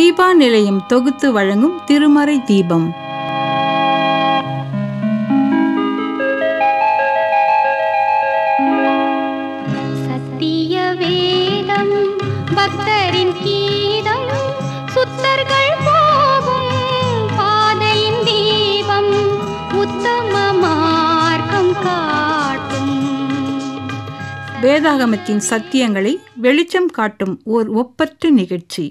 தீபா நிலையம் தொகுத்து வழங்கும் திருமறை தீபம் சத்திய வேதம் பக்தரின் கீதம் சுத்தர்கள் போகும் பாதையின் தீபம் உத்தம மார்க்கம் காட்டும் வேதாகமத்தின் சத்தியங்களை வெளிச்சம் காட்டும் ஓர் ஒப்பற்ற நிகழ்ச்சி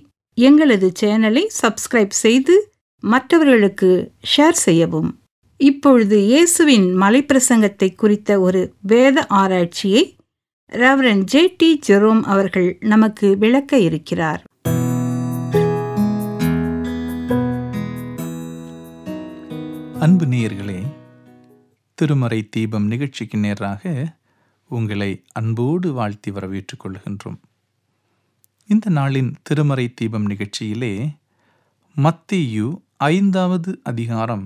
எங்களது சேனலை சப்ஸ்கிரைப் செய்து மற்றவர்களுக்கு ஷேர் செய்யவும் இப்பொழுது இயேசுவின் மலைப்பிரசங்கத்தை குறித்த ஒரு வேத ஆராய்ச்சியை ரெவரன் ஜே டி ஜெரோம் அவர்கள் நமக்கு விளக்க இருக்கிறார் அன்பு நேயர்களே திருமறை தீபம் நிகழ்ச்சிக்கு நேராக உங்களை அன்போடு வாழ்த்தி வரவேற்றுக் கொள்கின்றோம் இந்த நாளின் திருமறை தீபம் நிகழ்ச்சியிலே மத்தியு ஐந்தாவது அதிகாரம்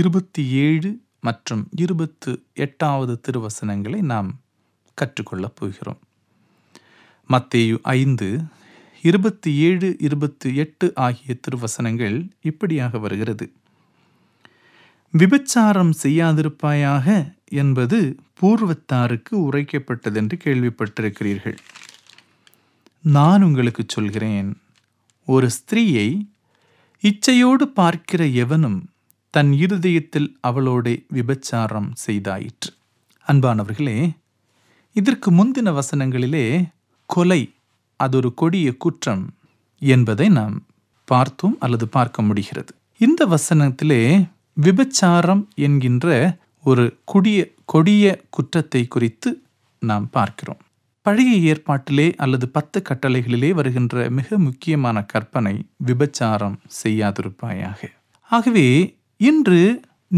இருபத்தி ஏழு மற்றும் இருபத்து எட்டாவது திருவசனங்களை நாம் கற்றுக்கொள்ளப் போகிறோம் மத்தேயு ஐந்து இருபத்தி ஏழு இருபத்தி எட்டு ஆகிய திருவசனங்கள் இப்படியாக வருகிறது விபச்சாரம் செய்யாதிருப்பாயாக என்பது பூர்வத்தாருக்கு உரைக்கப்பட்டதென்று கேள்விப்பட்டிருக்கிறீர்கள் நான் உங்களுக்கு சொல்கிறேன் ஒரு ஸ்திரீயை இச்சையோடு பார்க்கிற எவனும் தன் இருதயத்தில் அவளோட விபச்சாரம் செய்தாயிற்று அன்பானவர்களே இதற்கு முந்தின வசனங்களிலே கொலை அது ஒரு கொடிய குற்றம் என்பதை நாம் பார்த்தோம் அல்லது பார்க்க முடிகிறது இந்த வசனத்திலே விபச்சாரம் என்கின்ற ஒரு கொடிய கொடிய குற்றத்தை குறித்து நாம் பார்க்கிறோம் பழைய ஏற்பாட்டிலே அல்லது பத்து கட்டளைகளிலே வருகின்ற மிக முக்கியமான கற்பனை விபச்சாரம் செய்யாதிருப்பாயாக ஆகவே இன்று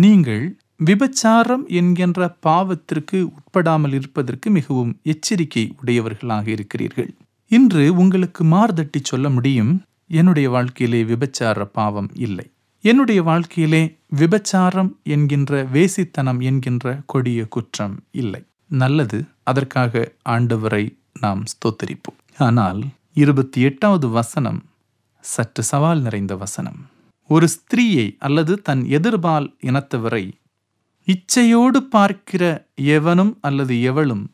நீங்கள் விபச்சாரம் என்கின்ற பாவத்திற்கு உட்படாமல் இருப்பதற்கு மிகவும் எச்சரிக்கை உடையவர்களாக இருக்கிறீர்கள் இன்று உங்களுக்கு மார்தட்டி சொல்ல முடியும் என்னுடைய வாழ்க்கையிலே விபச்சார பாவம் இல்லை என்னுடைய வாழ்க்கையிலே விபச்சாரம் என்கின்ற வேசித்தனம் என்கின்ற கொடிய குற்றம் இல்லை நல்லது அதற்காக ஆண்டவரை நாம் ஸ்தோத்தரிப்போம் ஆனால் இருபத்தி எட்டாவது வசனம் சற்று சவால் நிறைந்த வசனம் ஒரு ஸ்திரீயை அல்லது தன் எதிர்பால் இனத்தவரை இச்சையோடு பார்க்கிற எவனும் அல்லது எவளும்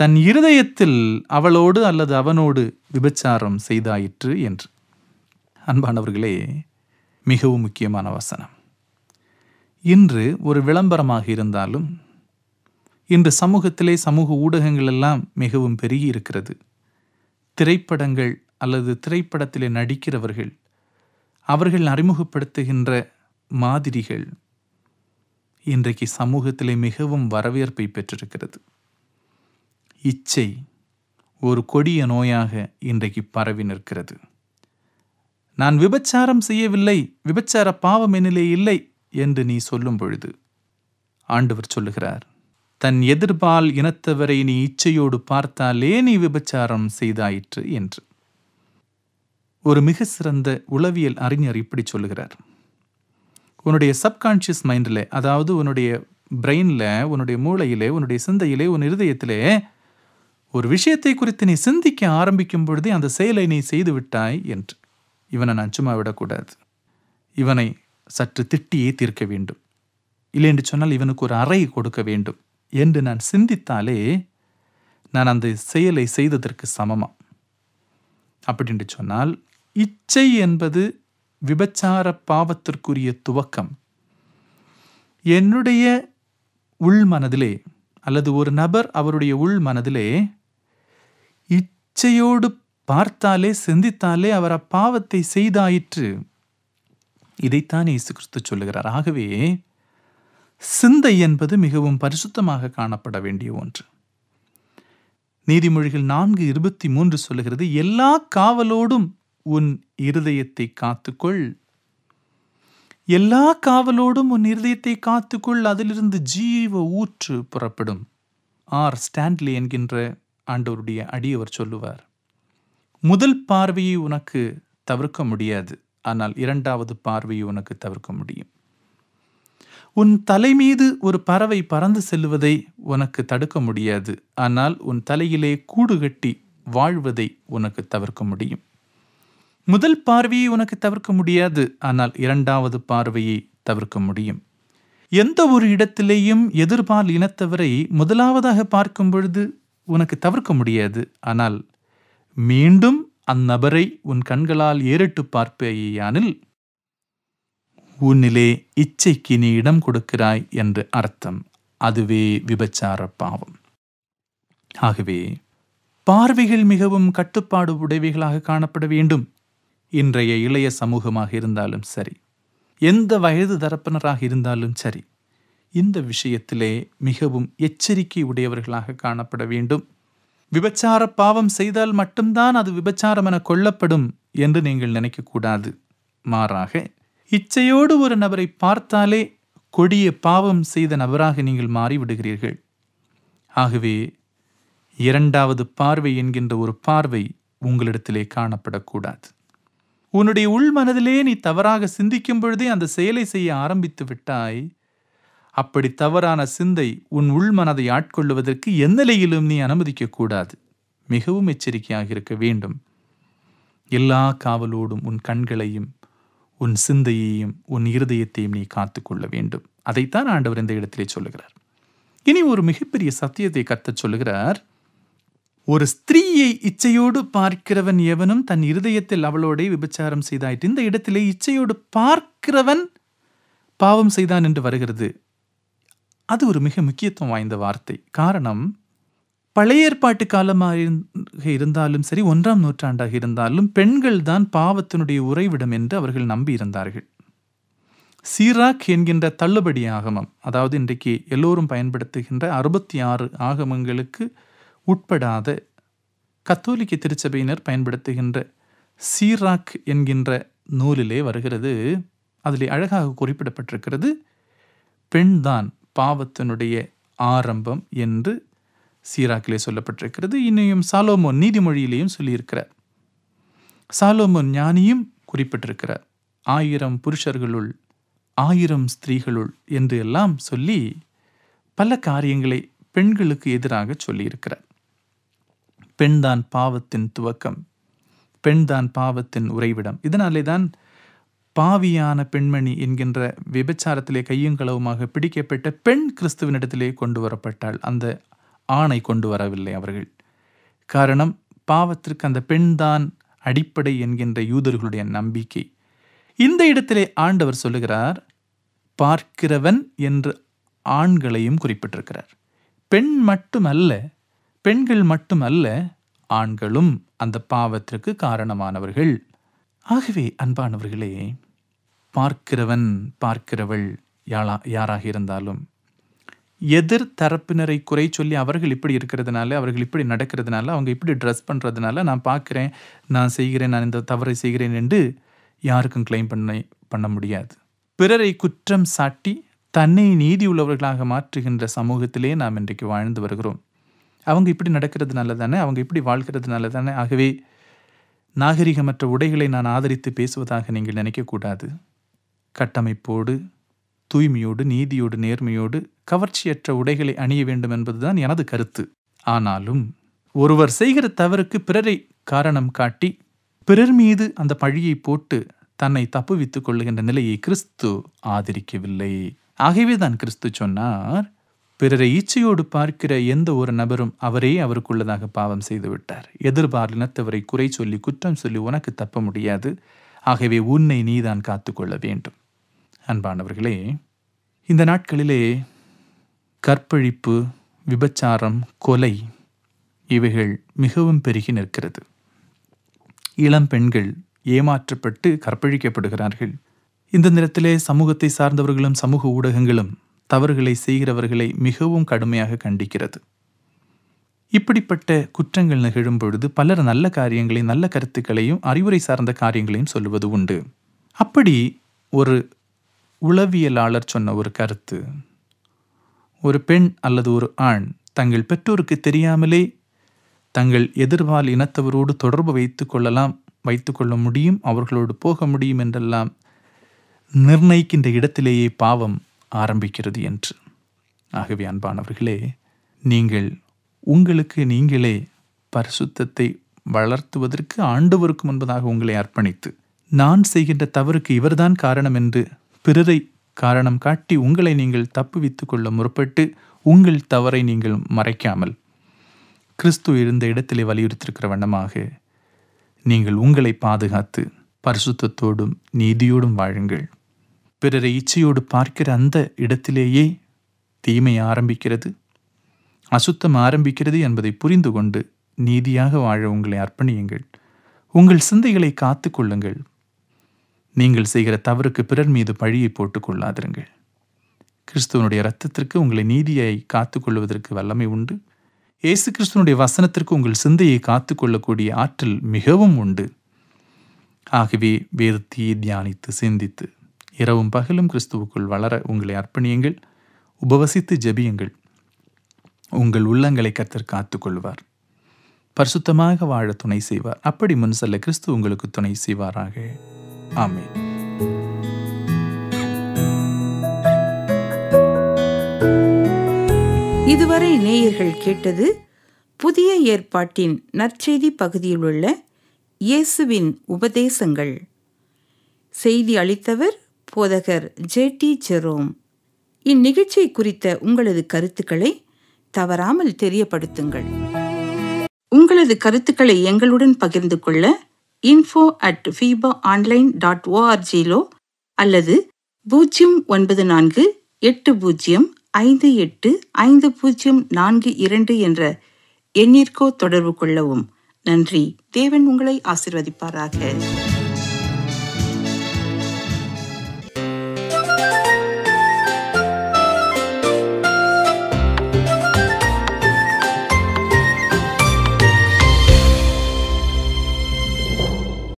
தன் இருதயத்தில் அவளோடு அல்லது அவனோடு விபச்சாரம் செய்தாயிற்று என்று அன்பானவர்களே மிகவும் முக்கியமான வசனம் இன்று ஒரு விளம்பரமாக இருந்தாலும் இன்று சமூகத்திலே சமூக ஊடகங்கள் எல்லாம் மிகவும் பெருகி இருக்கிறது திரைப்படங்கள் அல்லது திரைப்படத்திலே நடிக்கிறவர்கள் அவர்கள் அறிமுகப்படுத்துகின்ற மாதிரிகள் இன்றைக்கு சமூகத்திலே மிகவும் வரவேற்பை பெற்றிருக்கிறது இச்சை ஒரு கொடிய நோயாக இன்றைக்கு பரவி நிற்கிறது நான் விபச்சாரம் செய்யவில்லை விபச்சார பாவம் என்னிலே இல்லை என்று நீ சொல்லும் பொழுது ஆண்டவர் சொல்லுகிறார் தன் எதிர்பால் இனத்தவரை நீ இச்சையோடு பார்த்தாலே நீ விபச்சாரம் செய்தாயிற்று என்று ஒரு மிக சிறந்த உளவியல் அறிஞர் இப்படி சொல்லுகிறார் உன்னுடைய சப்கான்ஷியஸ் மைண்டில் அதாவது உன்னுடைய பிரெயினில் உன்னுடைய மூளையிலே உன்னுடைய சிந்தையிலே உன் இருதயத்திலே ஒரு விஷயத்தை குறித்து நீ சிந்திக்க ஆரம்பிக்கும் பொழுதே அந்த செயலை நீ செய்து விட்டாய் என்று இவனை நான் சும்மா விடக்கூடாது இவனை சற்று திட்டியே தீர்க்க வேண்டும் இல்லை என்று சொன்னால் இவனுக்கு ஒரு அறை கொடுக்க வேண்டும் என்று நான் சிந்தித்தாலே நான் அந்த செயலை செய்ததற்கு சமமா அப்படின்ட்டு சொன்னால் இச்சை என்பது விபச்சார பாவத்திற்குரிய துவக்கம் என்னுடைய உள் மனதிலே அல்லது ஒரு நபர் அவருடைய உள் மனதிலே இச்சையோடு பார்த்தாலே சிந்தித்தாலே அவர் அப்பாவத்தை செய்தாயிற்று இதைத்தான் இயேசு கிறிஸ்து சொல்லுகிறார் ஆகவே சிந்தை என்பது மிகவும் பரிசுத்தமாக காணப்பட வேண்டிய ஒன்று நீதிமொழிகள் நான்கு இருபத்தி மூன்று சொல்லுகிறது எல்லா காவலோடும் உன் இருதயத்தை காத்துக்கொள் எல்லா காவலோடும் உன் இருதயத்தை காத்துக்கொள் அதிலிருந்து ஜீவ ஊற்று புறப்படும் ஆர் ஸ்டான்லி என்கின்ற ஆண்டவருடைய அடியவர் சொல்லுவார் முதல் பார்வையை உனக்கு தவிர்க்க முடியாது ஆனால் இரண்டாவது பார்வையை உனக்கு தவிர்க்க முடியும் உன் தலைமீது ஒரு பறவை பறந்து செல்வதை உனக்கு தடுக்க முடியாது ஆனால் உன் தலையிலே கூடு கட்டி வாழ்வதை உனக்கு தவிர்க்க முடியும் முதல் பார்வையை உனக்கு தவிர்க்க முடியாது ஆனால் இரண்டாவது பார்வையை தவிர்க்க முடியும் எந்த ஒரு இடத்திலேயும் எதிர்பால் இனத்தவரை முதலாவதாக பார்க்கும் பொழுது உனக்கு தவிர்க்க முடியாது ஆனால் மீண்டும் அந்நபரை உன் கண்களால் ஏறிட்டு பார்ப்பேயானில் உன்னிலே இச்சைக்கு நீ இடம் கொடுக்கிறாய் என்று அர்த்தம் அதுவே விபச்சார பாவம் ஆகவே பார்வைகள் மிகவும் கட்டுப்பாடு உடையவைகளாக காணப்பட வேண்டும் இன்றைய இளைய சமூகமாக இருந்தாலும் சரி எந்த வயது தரப்பினராக இருந்தாலும் சரி இந்த விஷயத்திலே மிகவும் எச்சரிக்கை உடையவர்களாக காணப்பட வேண்டும் விபச்சார பாவம் செய்தால் மட்டும்தான் அது விபச்சாரம் என கொள்ளப்படும் என்று நீங்கள் நினைக்கக்கூடாது மாறாக இச்சையோடு ஒரு நபரை பார்த்தாலே கொடிய பாவம் செய்த நபராக நீங்கள் மாறிவிடுகிறீர்கள் ஆகவே இரண்டாவது பார்வை என்கின்ற ஒரு பார்வை உங்களிடத்திலே காணப்படக்கூடாது உன்னுடைய உள்மனதிலே நீ தவறாக சிந்திக்கும் பொழுதே அந்த செயலை செய்ய ஆரம்பித்து விட்டாய் அப்படி தவறான சிந்தை உன் உள்மனதை ஆட்கொள்ளுவதற்கு எந்நிலையிலும் நீ அனுமதிக்கக்கூடாது மிகவும் எச்சரிக்கையாக இருக்க வேண்டும் எல்லா காவலோடும் உன் கண்களையும் உன் சிந்தையையும் உன் இருதயத்தையும் நீ கொள்ள வேண்டும் அதைத்தான் ஆண்டவர் இந்த இடத்திலே சொல்லுகிறார் இனி ஒரு மிகப்பெரிய சத்தியத்தை கத்த சொல்லுகிறார் ஒரு ஸ்திரீயை இச்சையோடு பார்க்கிறவன் எவனும் தன் இருதயத்தில் அவளோடே விபச்சாரம் செய்தாயிற்று இந்த இடத்திலே இச்சையோடு பார்க்கிறவன் பாவம் செய்தான் என்று வருகிறது அது ஒரு மிக முக்கியத்துவம் வாய்ந்த வார்த்தை காரணம் பழைய ஏற்பாட்டு காலமாக இருந்தாலும் சரி ஒன்றாம் நூற்றாண்டாக இருந்தாலும் பெண்கள் தான் பாவத்தினுடைய உறைவிடம் என்று அவர்கள் நம்பியிருந்தார்கள் சீராக் என்கின்ற தள்ளுபடி ஆகமம் அதாவது இன்றைக்கு எல்லோரும் பயன்படுத்துகின்ற அறுபத்தி ஆறு ஆகமங்களுக்கு உட்படாத கத்தோலிக்க திருச்சபையினர் பயன்படுத்துகின்ற சீராக் என்கின்ற நூலிலே வருகிறது அதில் அழகாக குறிப்பிடப்பட்டிருக்கிறது பெண்தான் பாவத்தினுடைய ஆரம்பம் என்று சீராக்கிலே சொல்லப்பட்டிருக்கிறது இன்னையும் சாலோமோன் நீதிமொழியிலேயும் சொல்லியிருக்கிறார் சாலோமோன் ஞானியும் குறிப்பிட்டிருக்கிறார் ஆயிரம் புருஷர்களுள் ஆயிரம் ஸ்திரீகளுள் என்று எல்லாம் சொல்லி பல காரியங்களை பெண்களுக்கு எதிராக சொல்லியிருக்கிறார் பெண்தான் பாவத்தின் துவக்கம் பெண்தான் பாவத்தின் உறைவிடம் இதனாலே தான் பாவியான பெண்மணி என்கின்ற விபச்சாரத்திலே கையும் களவுமாக பிடிக்கப்பட்ட பெண் கிறிஸ்துவனிடத்திலே கொண்டு வரப்பட்டாள் அந்த ஆணை கொண்டு வரவில்லை அவர்கள் காரணம் பாவத்திற்கு அந்த பெண்தான் அடிப்படை என்கின்ற யூதர்களுடைய நம்பிக்கை இந்த இடத்திலே ஆண்டவர் சொல்லுகிறார் பார்க்கிறவன் என்று ஆண்களையும் குறிப்பிட்டிருக்கிறார் பெண் மட்டுமல்ல பெண்கள் மட்டுமல்ல ஆண்களும் அந்த பாவத்திற்கு காரணமானவர்கள் ஆகவே அன்பானவர்களே பார்க்கிறவன் பார்க்கிறவள் யாரா யாராக இருந்தாலும் எதிர் தரப்பினரை குறை சொல்லி அவர்கள் இப்படி இருக்கிறதுனால அவர்கள் இப்படி நடக்கிறதுனால அவங்க இப்படி ட்ரெஸ் பண்ணுறதுனால நான் பார்க்குறேன் நான் செய்கிறேன் நான் இந்த தவறை செய்கிறேன் என்று யாருக்கும் கிளைம் பண்ண பண்ண முடியாது பிறரை குற்றம் சாட்டி தன்னை நீதி உள்ளவர்களாக மாற்றுகின்ற சமூகத்திலே நாம் இன்றைக்கு வாழ்ந்து வருகிறோம் அவங்க இப்படி நடக்கிறதுனால தானே அவங்க இப்படி வாழ்கிறதுனால தானே ஆகவே நாகரிகமற்ற உடைகளை நான் ஆதரித்து பேசுவதாக நீங்கள் நினைக்கக்கூடாது கட்டமைப்போடு தூய்மையோடு நீதியோடு நேர்மையோடு கவர்ச்சியற்ற உடைகளை அணிய வேண்டும் என்பதுதான் எனது கருத்து ஆனாலும் ஒருவர் செய்கிற தவறுக்கு பிறரை காரணம் காட்டி பிறர் மீது அந்த பழியை போட்டு தன்னை தப்புவித்துக் கொள்ளுகின்ற நிலையை கிறிஸ்து ஆதரிக்கவில்லை ஆகவே தான் கிறிஸ்து சொன்னார் பிறரை ஈச்சையோடு பார்க்கிற எந்த ஒரு நபரும் அவரே அவருக்குள்ளதாக பாவம் செய்துவிட்டார் எதிர்பார்லினத்தவரை குறை சொல்லி குற்றம் சொல்லி உனக்கு தப்ப முடியாது ஆகவே உன்னை நீதான் காத்துக்கொள்ள வேண்டும் அன்பானவர்களே இந்த நாட்களிலே கற்பழிப்பு விபச்சாரம் கொலை இவைகள் மிகவும் பெருகி நிற்கிறது இளம் பெண்கள் ஏமாற்றப்பட்டு கற்பழிக்கப்படுகிறார்கள் இந்த நேரத்திலே சமூகத்தை சார்ந்தவர்களும் சமூக ஊடகங்களும் தவறுகளை செய்கிறவர்களை மிகவும் கடுமையாக கண்டிக்கிறது இப்படிப்பட்ட குற்றங்கள் நிகழும் பொழுது பலர் நல்ல காரியங்களையும் நல்ல கருத்துக்களையும் அறிவுரை சார்ந்த காரியங்களையும் சொல்லுவது உண்டு அப்படி ஒரு உளவியலாளர் சொன்ன ஒரு கருத்து ஒரு பெண் அல்லது ஒரு ஆண் தங்கள் பெற்றோருக்கு தெரியாமலே தங்கள் எதிர்வால் இனத்தவரோடு தொடர்பு வைத்து கொள்ளலாம் வைத்து கொள்ள முடியும் அவர்களோடு போக முடியும் என்றெல்லாம் நிர்ணயிக்கின்ற இடத்திலேயே பாவம் ஆரம்பிக்கிறது என்று ஆகவே அன்பானவர்களே நீங்கள் உங்களுக்கு நீங்களே பரிசுத்தத்தை வளர்த்துவதற்கு ஆண்டவருக்கு முன்பதாக உங்களை அர்ப்பணித்து நான் செய்கின்ற தவறுக்கு இவர்தான் காரணம் என்று பிறரை காரணம் காட்டி உங்களை நீங்கள் தப்புவித்து கொள்ள முற்பட்டு உங்கள் தவறை நீங்கள் மறைக்காமல் கிறிஸ்து இருந்த இடத்திலே வலியுறுத்திருக்கிற வண்ணமாக நீங்கள் உங்களை பாதுகாத்து பரிசுத்தத்தோடும் நீதியோடும் வாழுங்கள் பிறரை இச்சையோடு பார்க்கிற அந்த இடத்திலேயே தீமை ஆரம்பிக்கிறது அசுத்தம் ஆரம்பிக்கிறது என்பதை புரிந்து கொண்டு நீதியாக வாழ உங்களை அர்ப்பணியுங்கள் உங்கள் சிந்தைகளை காத்து கொள்ளுங்கள் நீங்கள் செய்கிற தவறுக்கு பிறர் மீது பழியை போட்டுக் கொள்ளாதிருங்கள் கிறிஸ்துவனுடைய இரத்தத்திற்கு உங்களை நீதியை காத்துக் கொள்வதற்கு வல்லமை உண்டு இயேசு கிறிஸ்துவனுடைய வசனத்திற்கு உங்கள் சிந்தையை காத்துக் கொள்ளக்கூடிய ஆற்றல் மிகவும் உண்டு ஆகவே வேதத்தையே தியானித்து சிந்தித்து இரவும் பகலும் கிறிஸ்துவுக்குள் வளர உங்களை அர்ப்பணியுங்கள் உபவசித்து ஜெபியுங்கள் உங்கள் உள்ளங்களை கத்தர் காத்துக் கொள்வார் பரிசுத்தமாக வாழ துணை செய்வார் அப்படி முன் செல்ல கிறிஸ்து உங்களுக்கு துணை செய்வாராக ஆமீன் இதுவரை நேயர்கள் கேட்டது புதிய ஏற்பாட்டின் நற்செய்தி பகுதியில் உள்ள இயேசுவின் உபதேசங்கள் செய்தி அளித்தவர் போதகர் ஜே டி ஜெரோம் இந்நிகழ்ச்சி குறித்த உங்களது கருத்துக்களை தவறாமல் தெரியப்படுத்துங்கள் உங்களது கருத்துக்களை எங்களுடன் பகிர்ந்து கொள்ள info at FIBA online dot ஓஆர்ஜிலோ அல்லது பூஜ்ஜியம் ஒன்பது நான்கு எட்டு பூஜ்ஜியம் ஐந்து எட்டு ஐந்து பூஜ்ஜியம் நான்கு இரண்டு என்ற எண்ணிற்கோ தொடர்பு கொள்ளவும் நன்றி தேவன் உங்களை ஆசிர்வதிப்பாராக